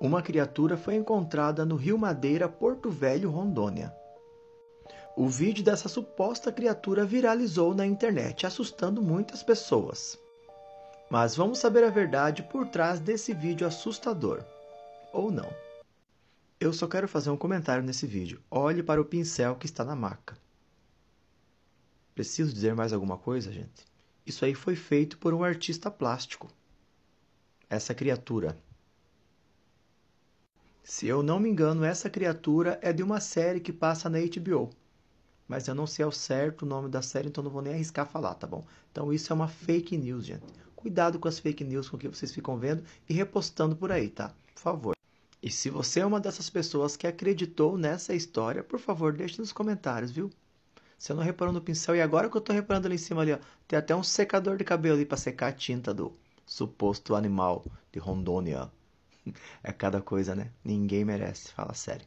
Uma criatura foi encontrada no Rio Madeira, Porto Velho, Rondônia. O vídeo dessa suposta criatura viralizou na internet, assustando muitas pessoas. Mas vamos saber a verdade por trás desse vídeo assustador. Ou não. Eu só quero fazer um comentário nesse vídeo. Olhe para o pincel que está na maca. Preciso dizer mais alguma coisa, gente? Isso aí foi feito por um artista plástico. Essa criatura se eu não me engano, essa criatura é de uma série que passa na HBO. Mas eu não sei ao certo o nome da série, então não vou nem arriscar falar, tá bom? Então isso é uma fake news, gente. Cuidado com as fake news com que vocês ficam vendo e repostando por aí, tá? Por favor. E se você é uma dessas pessoas que acreditou nessa história, por favor, deixe nos comentários, viu? Se eu não reparou no pincel, e agora que eu estou reparando ali em cima ali, ó, tem até um secador de cabelo ali para secar a tinta do suposto animal de Rondônia é cada coisa, né? Ninguém merece, fala sério.